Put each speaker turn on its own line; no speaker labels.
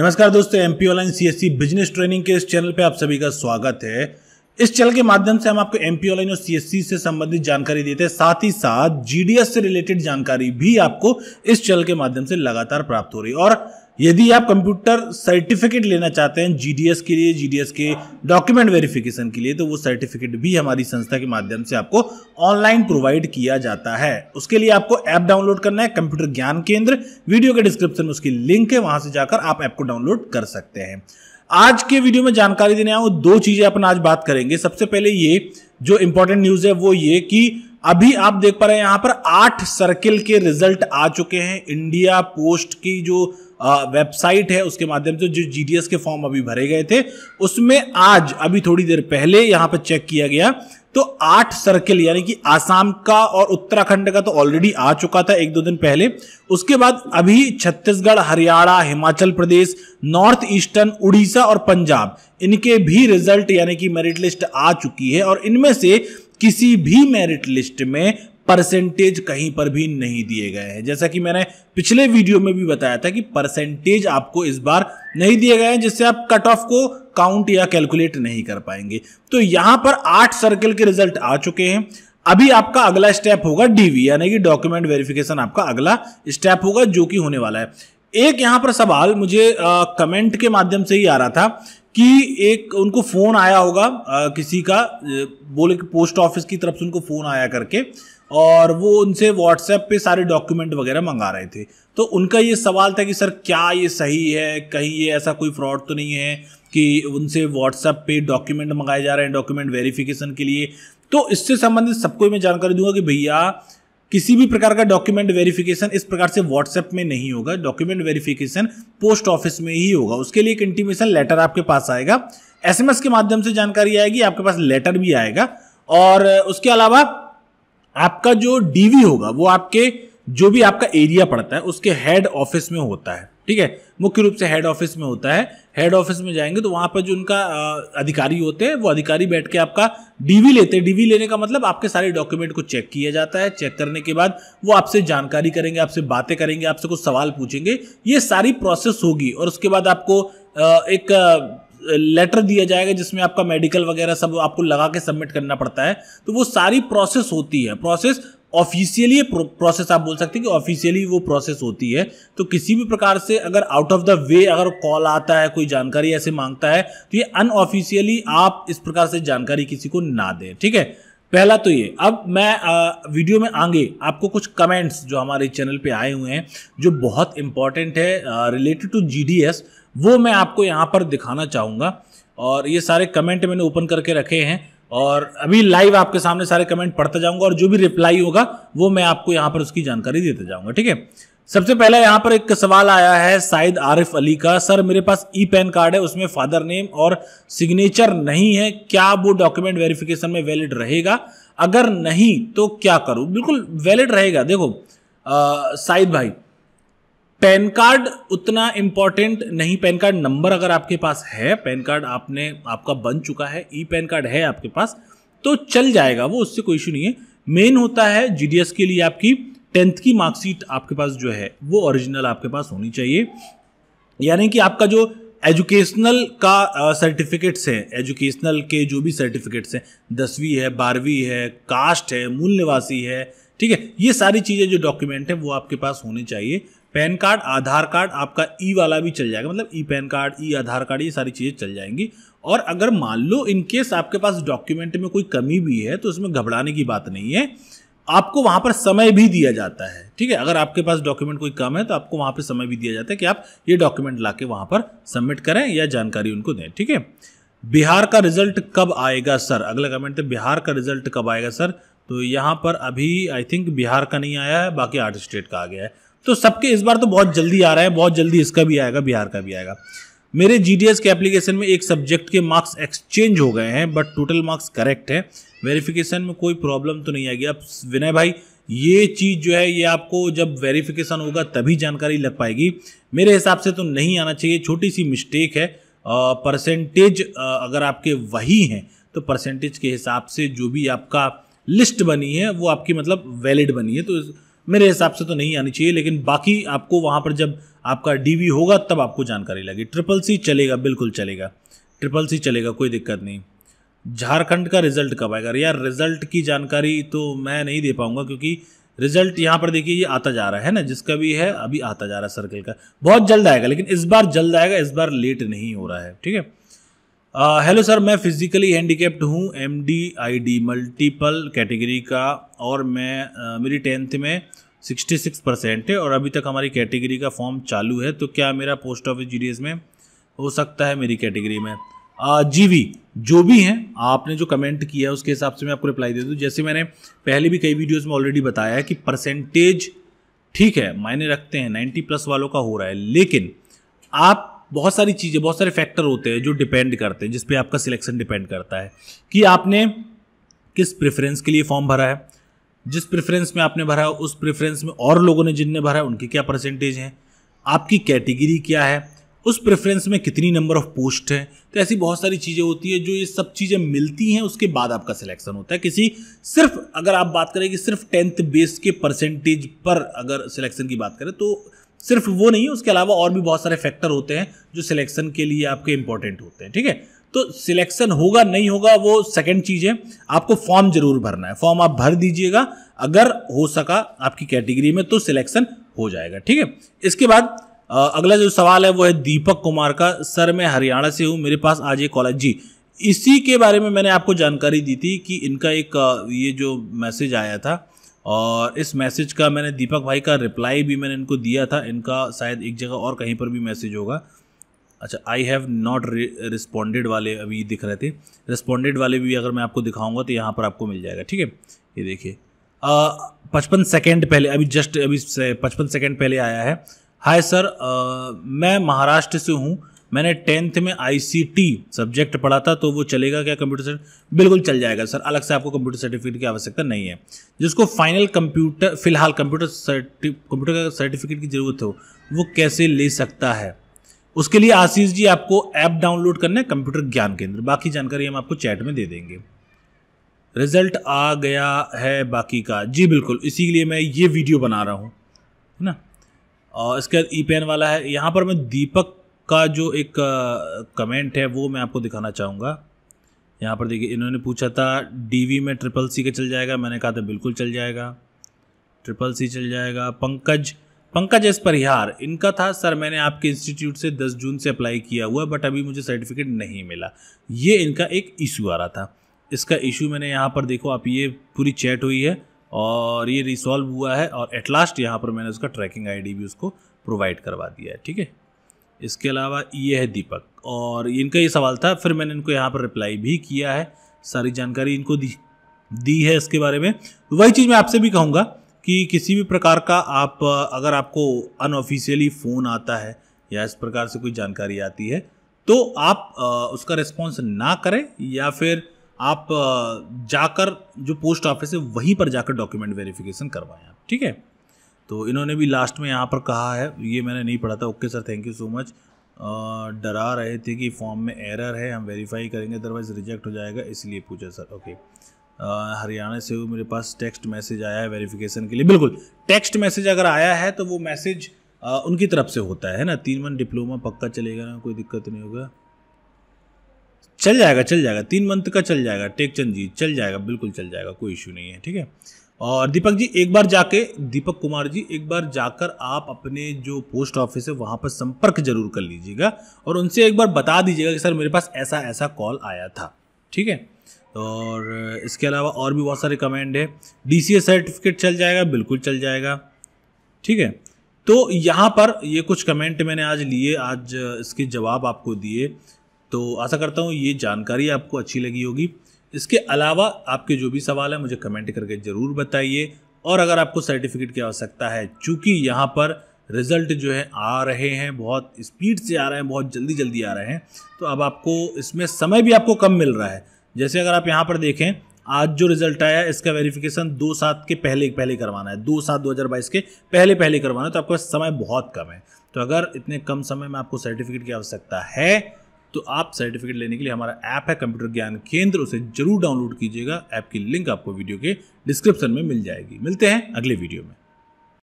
नमस्कार दोस्तों MP online सी बिजनेस ट्रेनिंग के इस चैनल पे आप सभी का स्वागत है इस चैनल के माध्यम से हम आपको एमपी ऑनलाइन और सीएससी से संबंधित जानकारी देते हैं साथ ही साथ जी से रिलेटेड जानकारी भी आपको इस चैनल के माध्यम से लगातार प्राप्त हो रही है और यदि आप कंप्यूटर सर्टिफिकेट लेना चाहते हैं जीडीएस के लिए जीडीएस के डॉक्यूमेंट वेरिफिकेशन के लिए तो वो सर्टिफिकेट भी हमारी संस्था के माध्यम से आपको ऑनलाइन प्रोवाइड किया जाता है उसके लिए आपको ऐप डाउनलोड करना है कंप्यूटर ज्ञान केंद्र वीडियो के डिस्क्रिप्शन में उसकी लिंक है वहां से जाकर आप ऐप को डाउनलोड कर सकते हैं आज के वीडियो में जानकारी देने आया दो चीजें अपन आज बात करेंगे सबसे पहले ये जो इंपॉर्टेंट न्यूज है वो ये कि अभी आप देख पा रहे हैं यहां पर आठ सर्किल के रिजल्ट आ चुके हैं इंडिया पोस्ट की जो वेबसाइट है उसके माध्यम से जो जी के फॉर्म अभी भरे गए थे उसमें आज अभी थोड़ी देर पहले यहाँ पर चेक किया गया तो आठ सर्किल यानी कि आसाम का और उत्तराखंड का तो ऑलरेडी आ चुका था एक दो दिन पहले उसके बाद अभी छत्तीसगढ़ हरियाणा हिमाचल प्रदेश नॉर्थ ईस्टर्न उड़ीसा और पंजाब इनके भी रिजल्ट यानी कि मेरिट लिस्ट आ चुकी है और इनमें से किसी भी मेरिट लिस्ट में परसेंटेज कहीं पर भी नहीं दिए गए हैं जैसा कि मैंने पिछले वीडियो में भी बताया था कि परसेंटेज आपको इस बार नहीं दिए गए हैं जिससे आप कट ऑफ को काउंट या कैलकुलेट नहीं कर पाएंगे तो यहां पर आठ सर्कल के रिजल्ट आ चुके हैं अभी आपका अगला स्टेप होगा डीवी यानी कि डॉक्यूमेंट वेरिफिकेशन आपका अगला स्टेप होगा जो कि होने वाला है एक यहां पर सवाल मुझे आ, कमेंट के माध्यम से ही आ रहा था कि एक उनको फ़ोन आया होगा आ, किसी का बोले कि पोस्ट ऑफिस की तरफ से उनको फ़ोन आया करके और वो उनसे व्हाट्सएप पे सारे डॉक्यूमेंट वगैरह मंगा रहे थे तो उनका ये सवाल था कि सर क्या ये सही है कहीं ये ऐसा कोई फ्रॉड तो नहीं है कि उनसे व्हाट्सएप पे डॉक्यूमेंट मंगाए जा रहे हैं डॉक्यूमेंट वेरिफिकेशन के लिए तो इससे संबंधित सबको मैं जानकारी दूंगा कि भैया किसी भी प्रकार का डॉक्यूमेंट वेरिफिकेशन इस प्रकार से व्हाट्सएप में नहीं होगा डॉक्यूमेंट वेरिफिकेशन पोस्ट ऑफिस में ही होगा उसके लिए एक इंटीमेशन लेटर आपके पास आएगा एसएमएस के माध्यम से जानकारी आएगी आपके पास लेटर भी आएगा और उसके अलावा आपका जो डीवी होगा वो आपके जो भी आपका एरिया पड़ता है उसके हेड ऑफिस में होता है ठीक है मुख्य रूप से हेड ऑफिस में होता है हेड ऑफिस में जाएंगे तो वहाँ पर जो उनका अधिकारी होते हैं वो अधिकारी बैठ के आपका डीवी लेते हैं डीवी लेने का मतलब आपके सारे डॉक्यूमेंट को चेक किया जाता है चेक करने के बाद वो आपसे जानकारी करेंगे आपसे बातें करेंगे आपसे कुछ सवाल पूछेंगे ये सारी प्रोसेस होगी और उसके बाद आपको एक लेटर दिया जाएगा जिसमें आपका मेडिकल वगैरह सब आपको लगा के सबमिट करना पड़ता है तो वो सारी प्रोसेस होती है प्रोसेस ऑफिशियली प्रोसेस आप बोल सकते हैं कि ऑफिशियली वो प्रोसेस होती है तो किसी भी प्रकार से अगर आउट ऑफ द वे अगर कॉल आता है कोई जानकारी ऐसे मांगता है तो ये अनऑफिशियली आप इस प्रकार से जानकारी किसी को ना दें ठीक है पहला तो ये अब मैं आ, वीडियो में आगे आपको कुछ कमेंट्स जो हमारे चैनल पे आए हुए हैं जो बहुत इंपॉर्टेंट है रिलेटेड टू जी वो मैं आपको यहाँ पर दिखाना चाहूँगा और ये सारे कमेंट मैंने ओपन करके रखे हैं और अभी लाइव आपके सामने सारे कमेंट पढ़ता जाऊंगा और जो भी रिप्लाई होगा वो मैं आपको यहाँ पर उसकी जानकारी देता जाऊंगा ठीक है सबसे पहला यहाँ पर एक सवाल आया है शायद आरिफ अली का सर मेरे पास ई पैन कार्ड है उसमें फादर नेम और सिग्नेचर नहीं है क्या वो डॉक्यूमेंट वेरिफिकेशन में वैलिड रहेगा अगर नहीं तो क्या करूँ बिल्कुल वैलिड रहेगा देखो साइद भाई पैन कार्ड उतना इम्पॉर्टेंट नहीं पैन कार्ड नंबर अगर आपके पास है पैन कार्ड आपने आपका बन चुका है ई पैन कार्ड है आपके पास तो चल जाएगा वो उससे कोई इशू नहीं है मेन होता है जी के लिए आपकी टेंथ की मार्कशीट आपके पास जो है वो ओरिजिनल आपके पास होनी चाहिए यानी कि आपका जो एजुकेशनल का सर्टिफिकेट्स हैं एजुकेशनल के जो भी सर्टिफिकेट्स हैं दसवीं है बारहवीं है कास्ट है मूल निवासी है ठीक है ये सारी चीज़ें जो डॉक्यूमेंट हैं वो आपके पास होने चाहिए पैन कार्ड आधार कार्ड आपका ई वाला भी चल जाएगा मतलब e PAN card e Aadhaar card ये सारी चीज़ें चल जाएंगी और अगर मान लो इनकेस आपके पास डॉक्यूमेंट में कोई कमी भी है तो उसमें घबराने की बात नहीं है आपको वहां पर समय भी दिया जाता है ठीक है अगर आपके पास डॉक्यूमेंट कोई कम है तो आपको वहां पर समय भी दिया जाता है कि आप ये डॉक्यूमेंट ला वहां पर सबमिट करें या जानकारी उनको दें ठीक है बिहार का रिजल्ट कब आएगा सर अगला कमेंट है बिहार का रिजल्ट कब आएगा सर तो यहाँ पर अभी आई थिंक बिहार का नहीं आया है बाकी आठ स्टेट का आ गया है तो सबके इस बार तो बहुत जल्दी आ रहा है बहुत जल्दी इसका भी आएगा बिहार का भी आएगा मेरे जी के एप्लीकेशन में एक सब्जेक्ट के मार्क्स एक्सचेंज हो गए हैं बट टोटल मार्क्स करेक्ट है वेरिफिकेशन में कोई प्रॉब्लम तो नहीं आएगी अब विनय भाई ये चीज़ जो है ये आपको जब वेरिफिकेशन होगा तभी जानकारी लग पाएगी मेरे हिसाब से तो नहीं आना चाहिए छोटी सी मिस्टेक है परसेंटेज अगर आपके वही हैं तो परसेंटेज के हिसाब से जो भी आपका लिस्ट बनी है वो आपकी मतलब वैलिड बनी है तो मेरे हिसाब से तो नहीं आनी चाहिए लेकिन बाकी आपको वहाँ पर जब आपका डी होगा तब आपको जानकारी लगी ट्रिपल सी चलेगा बिल्कुल चलेगा ट्रिपल सी चलेगा कोई दिक्कत नहीं झारखंड का रिजल्ट कब आएगा यार रिजल्ट की जानकारी तो मैं नहीं दे पाऊंगा क्योंकि रिजल्ट यहाँ पर देखिए ये आता जा रहा है ना जिसका भी है अभी आता जा रहा है सर्कल का बहुत जल्द आएगा लेकिन इस बार जल्द आएगा इस बार लेट नहीं हो रहा है ठीक है हेलो uh, सर मैं फिज़िकली हैंडीकेप्ड हूँ M D I D multiple category का और मैं uh, मेरी टेंथ में 66 परसेंट है और अभी तक हमारी कैटेगरी का फॉर्म चालू है तो क्या मेरा पोस्ट ऑफिस जी में हो सकता है मेरी कैटेगरी में uh, जी वी जो भी हैं आपने जो कमेंट किया है उसके हिसाब से मैं आपको रिप्लाई दे दूँ जैसे मैंने पहले भी कई वीडियोस में ऑलरेडी बताया है कि परसेंटेज ठीक है मायने रखते हैं 90 प्लस वालों का हो रहा है लेकिन आप बहुत सारी चीज़ें बहुत सारे फैक्टर होते हैं जो डिपेंड करते हैं जिस पे आपका सिलेक्शन डिपेंड करता है कि आपने किस प्रेफरेंस के लिए फॉर्म भरा है जिस प्रेफरेंस में आपने भरा है उस प्रेफरेंस में और लोगों ने जिनने भरा है उनके क्या परसेंटेज हैं आपकी कैटेगरी क्या है उस प्रेफरेंस में कितनी नंबर ऑफ पोस्ट हैं तो ऐसी बहुत सारी चीज़ें होती है जो ये सब चीज़ें मिलती हैं उसके बाद आपका सिलेक्शन होता है किसी सिर्फ अगर आप बात करें कि सिर्फ टेंथ बेस के परसेंटेज पर अगर सिलेक्शन की बात करें तो सिर्फ वो नहीं उसके अलावा और भी बहुत सारे फैक्टर होते हैं जो सिलेक्शन के लिए आपके इंपॉर्टेंट होते हैं ठीक है तो सिलेक्शन होगा नहीं होगा वो सेकंड चीज है आपको फॉर्म जरूर भरना है फॉर्म आप भर दीजिएगा अगर हो सका आपकी कैटेगरी में तो सिलेक्शन हो जाएगा ठीक है इसके बाद अगला जो सवाल है वो है दीपक कुमार का सर मैं हरियाणा से हूँ मेरे पास आज ये कॉलेज जी इसी के बारे में मैंने आपको जानकारी दी थी कि इनका एक ये जो मैसेज आया था और इस मैसेज का मैंने दीपक भाई का रिप्लाई भी मैंने इनको दिया था इनका शायद एक जगह और कहीं पर भी मैसेज होगा अच्छा आई हैव नॉट रिस्पॉन्डेड वाले अभी दिख रहे थे रिस्पॉन्डेड वाले भी अगर मैं आपको दिखाऊंगा तो यहाँ पर आपको मिल जाएगा ठीक है ये देखिए पचपन सेकेंड पहले अभी जस्ट अभी पचपन सेकेंड पहले आया है हाय सर आ, मैं महाराष्ट्र से हूँ मैंने टेंथ में आई सब्जेक्ट पढ़ा था तो वो चलेगा क्या कंप्यूटर सर बिल्कुल चल जाएगा सर अलग से आपको कंप्यूटर सर्टिफिकेट की आवश्यकता नहीं है जिसको फाइनल कंप्यूटर फिलहाल कंप्यूटर सर्टि कंप्यूटर का सर्टिफिकेट की ज़रूरत हो वो कैसे ले सकता है उसके लिए आशीष जी आपको ऐप डाउनलोड करना है कंप्यूटर ज्ञान केंद्र बाकी जानकारी हम आपको चैट में दे देंगे रिजल्ट आ गया है बाकी का जी बिल्कुल इसी लिए मैं ये वीडियो बना रहा हूँ है ना और इसके बाद ई e पेन वाला है यहाँ पर मैं दीपक का जो एक कमेंट है वो मैं आपको दिखाना चाहूँगा यहाँ पर देखिए इन्होंने पूछा था डीवी में ट्रिपल सी का चल जाएगा मैंने कहा था बिल्कुल चल जाएगा ट्रिपल सी चल जाएगा पंकज पंकज एस परिहार इनका था सर मैंने आपके इंस्टीट्यूट से 10 जून से अप्लाई किया हुआ बट अभी मुझे सर्टिफिकेट नहीं मिला ये इनका एक इशू आ रहा था इसका इशू मैंने यहाँ पर देखो आप ये पूरी चैट हुई है और ये रिसॉल्व हुआ है और एट लास्ट यहाँ पर मैंने उसका ट्रैकिंग आईडी भी उसको प्रोवाइड करवा दिया है ठीक है इसके अलावा ये है दीपक और इनका ये सवाल था फिर मैंने इनको यहाँ पर रिप्लाई भी किया है सारी जानकारी इनको दी दी है इसके बारे में तो वही चीज़ मैं आपसे भी कहूँगा कि किसी भी प्रकार का आप अगर आपको अनऑफिशियली फ़ोन आता है या इस प्रकार से कोई जानकारी आती है तो आप उसका रिस्पॉन्स ना करें या फिर आप जाकर जो पोस्ट ऑफिस है वहीं पर जाकर डॉक्यूमेंट वेरिफिकेशन करवाएं आप ठीक है तो इन्होंने भी लास्ट में यहाँ पर कहा है ये मैंने नहीं पढ़ा था okay sir thank you so much डरा रहे थे कि फॉर्म में एरर है हम वेरीफाई करेंगे अदरवाइज़ रिजेक्ट हो जाएगा इसलिए पूछा सर ओके हरियाणा से मेरे पास टेक्स्ट मैसेज आया है वेरीफिकेशन के लिए बिल्कुल टेक्स्ट मैसेज अगर आया है तो वो मैसेज उनकी तरफ से होता है ना तीन मंथ डिप्लोमा पक्का चलेगा ना कोई दिक्कत नहीं होगा चल जाएगा चल जाएगा तीन मंथ का चल जाएगा टेक चंद जी चल जाएगा बिल्कुल चल जाएगा कोई इशू नहीं है ठीक है और दीपक जी एक बार जाके दीपक कुमार जी एक बार जाकर आप अपने जो पोस्ट ऑफिस है वहाँ पर संपर्क जरूर कर लीजिएगा और उनसे एक बार बता दीजिएगा कि सर मेरे पास ऐसा ऐसा कॉल आया था ठीक है और इसके अलावा और भी बहुत सारे कमेंड है डी सर्टिफिकेट चल जाएगा बिल्कुल चल जाएगा ठीक है तो यहाँ पर ये कुछ कमेंट मैंने आज लिए आज इसके जवाब आपको दिए तो आशा करता हूँ ये जानकारी आपको अच्छी लगी होगी इसके अलावा आपके जो भी सवाल है मुझे कमेंट करके ज़रूर बताइए और अगर आपको सर्टिफिकेट की आवश्यकता है चूँकि यहाँ पर रिज़ल्ट जो है आ रहे हैं बहुत स्पीड से आ रहे हैं बहुत जल्दी जल्दी आ रहे हैं तो अब आपको इसमें समय भी आपको कम मिल रहा है जैसे अगर आप यहाँ पर देखें आज जो रिजल्ट आया इसका वेरिफिकेशन दो सात के पहले पहले करवाना है दो सात दो हज़ार बाईस के पहले पहले करवाना है तो आपका समय बहुत कम है तो अगर इतने कम समय में आपको सर्टिफिकेट की आवश्यकता है तो आप सर्टिफिकेट लेने के लिए हमारा ऐप है कंप्यूटर ज्ञान केंद्र उसे जरूर डाउनलोड कीजिएगा ऐप की लिंक आपको वीडियो के डिस्क्रिप्शन में मिल जाएगी मिलते हैं अगले वीडियो में